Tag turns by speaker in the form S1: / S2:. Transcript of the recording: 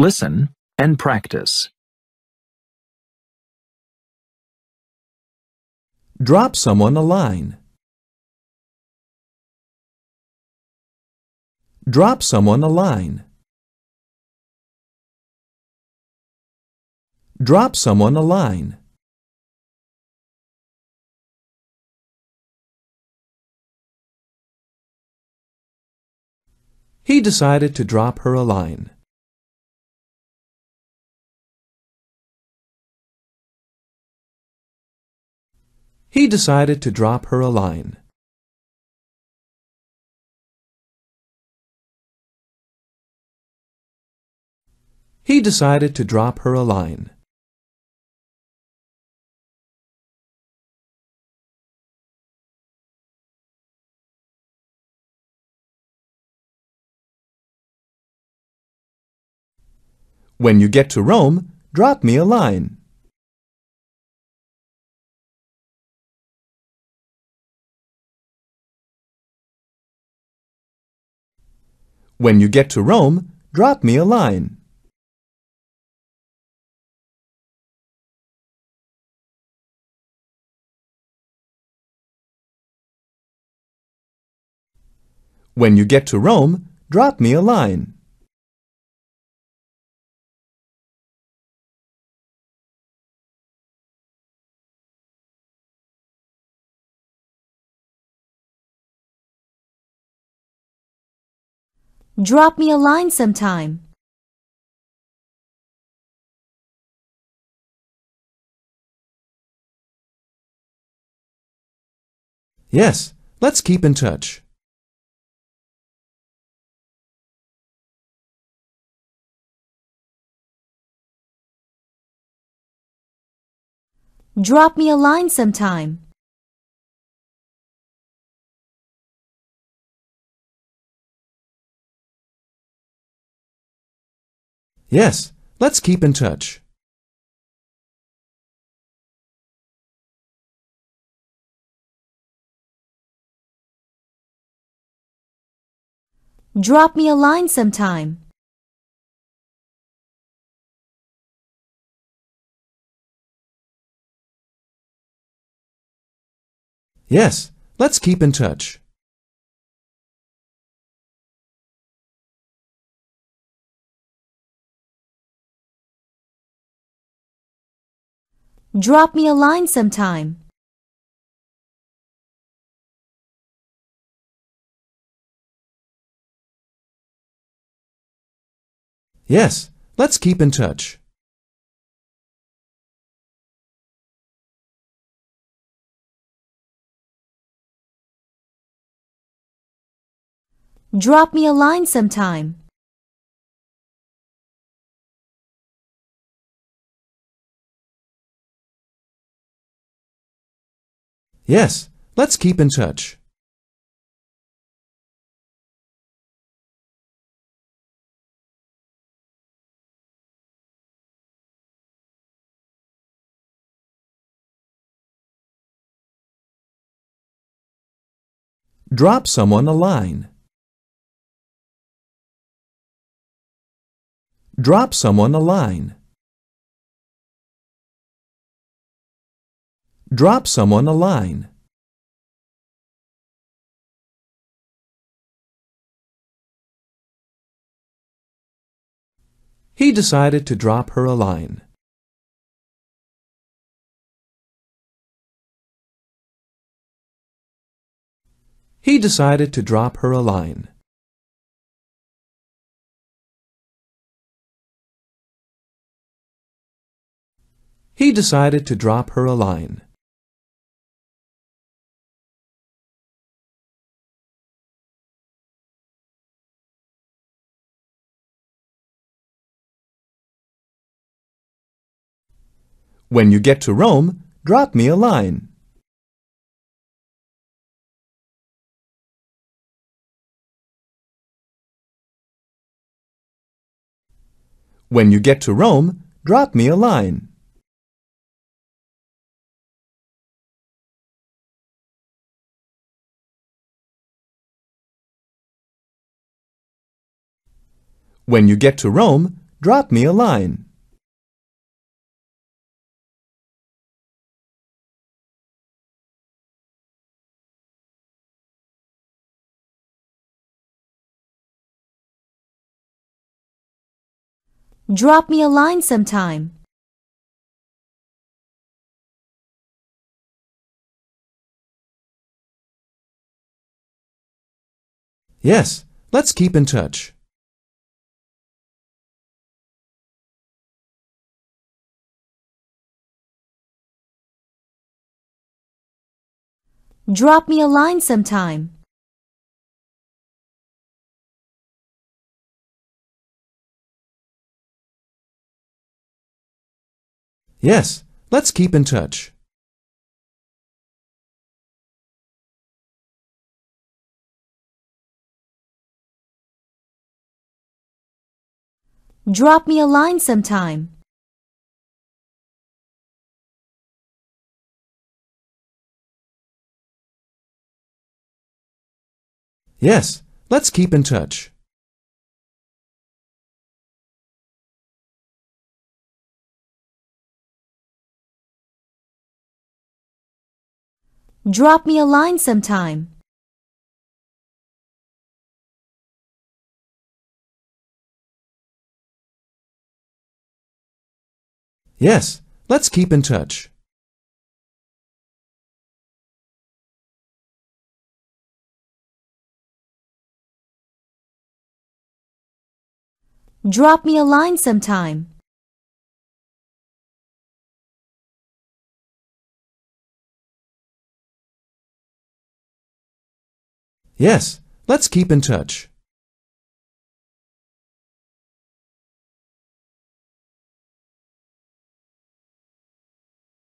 S1: Listen and practice. Drop someone a line. Drop someone a line. Drop someone a line. He decided to drop her a line. he decided to drop her a line. He decided to drop her a line. When you get to Rome, drop me a line. When you get to Rome, drop me a line. When you get to Rome, drop me a line. Drop me a line sometime. Yes, let's keep in touch. Drop me a line sometime. Yes, let's keep in touch. Drop me a line sometime. Yes, let's keep in touch. Drop me a line sometime. Yes, let's keep in touch. Drop me a line sometime. Yes, let's keep in touch. Drop someone a line. Drop someone a line. Drop someone a line. He decided to drop her a line. He decided to drop her a line. He decided to drop her a line. When you get to Rome, drop me a line. When you get to Rome, drop me a line. When you get to Rome, drop me a line. Drop me a line sometime. Yes, let's keep in touch. Drop me a line sometime. Yes, let's keep in touch. Drop me a line sometime. Yes, let's keep in touch. Drop me a line sometime. Yes, let's keep in touch. Drop me a line sometime. Yes, let's keep in touch.